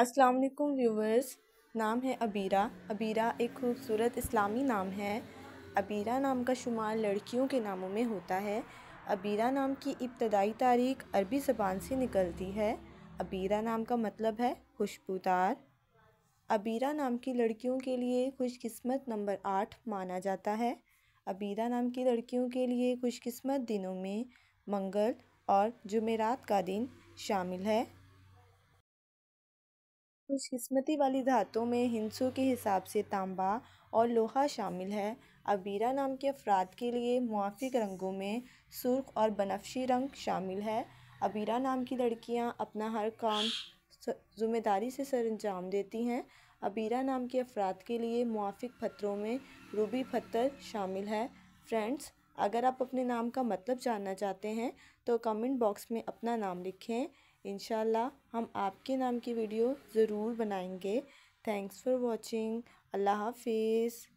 अस्सलाम वालेकुम व्यूवर्स नाम है अबीरा अबीरा एक खूबसूरत इस्लामी नाम है अबीरा नाम का शुमार लड़कियों के नामों में होता है अबीरा नाम की इब्तदाई तारीख अरबी ज़बान से निकलती है अबीरा नाम का मतलब है खुशबूदार अबीरा नाम की लड़कियों के लिए खुशकिस्मत नंबर आठ माना जाता है अबीरा नाम की लड़कियों के लिए खुशकिस्मत दिनों में मंगल और जुमेरात का दिन शामिल है खुशकस्मती वाली धातों में हिंसों के हिसाब से तांबा और लोहा शामिल है अबीरा नाम के अफराद के लिए मुआफिक रंगों में सुर्ख और बनफशी रंग शामिल है अबीरा नाम की लड़कियां अपना हर काम ज़िम्मेदारी से सर अंजाम देती हैं अबीरा नाम के अफराद के लिए मुआफिक पत्थरों में रूबी पत्थर शामिल है फ्रेंड्स अगर आप अपने नाम का मतलब जानना चाहते हैं तो कमेंट बॉक्स में अपना नाम लिखें इन हम आपके नाम की वीडियो ज़रूर बनाएंगे थैंक्स फॉर वॉचिंग अल्लाह हाफिज़